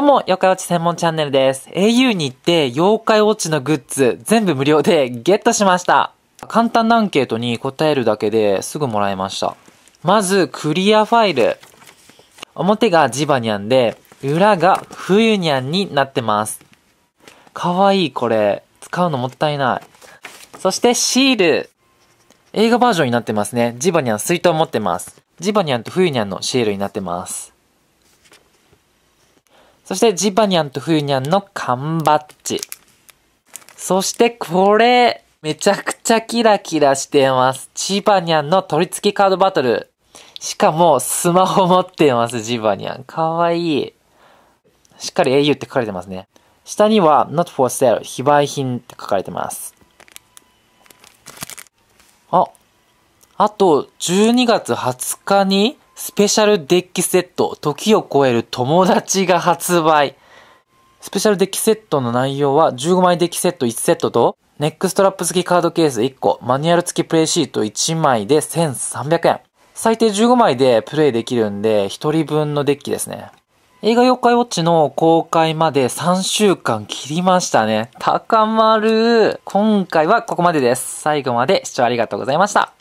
どうも、妖怪ウォッチ専門チャンネルです。au に行って妖怪ウォッチのグッズ全部無料でゲットしました。簡単なアンケートに答えるだけですぐもらえました。まず、クリアファイル。表がジバニャンで、裏が冬ニャンになってます。かわいいこれ。使うのもったいない。そしてシール。映画バージョンになってますね。ジバニャン水筒持ってます。ジバニャンと冬ニャンのシールになってます。そしてジバニャンと冬ニャンの缶バッジ。そしてこれ、めちゃくちゃキラキラしてます。ジバニャンの取り付けカードバトル。しかもスマホ持ってます、ジバニャン。かわいい。しっかり au って書かれてますね。下には not for sale 非売品って書かれてます。あ、あと12月20日にスペシャルデッキセット、時を超える友達が発売。スペシャルデッキセットの内容は15枚デッキセット1セットと、ネックストラップ付きカードケース1個、マニュアル付きプレイシート1枚で1300円。最低15枚でプレイできるんで、1人分のデッキですね。映画妖怪ウォッチの公開まで3週間切りましたね。高まる今回はここまでです。最後まで視聴ありがとうございました。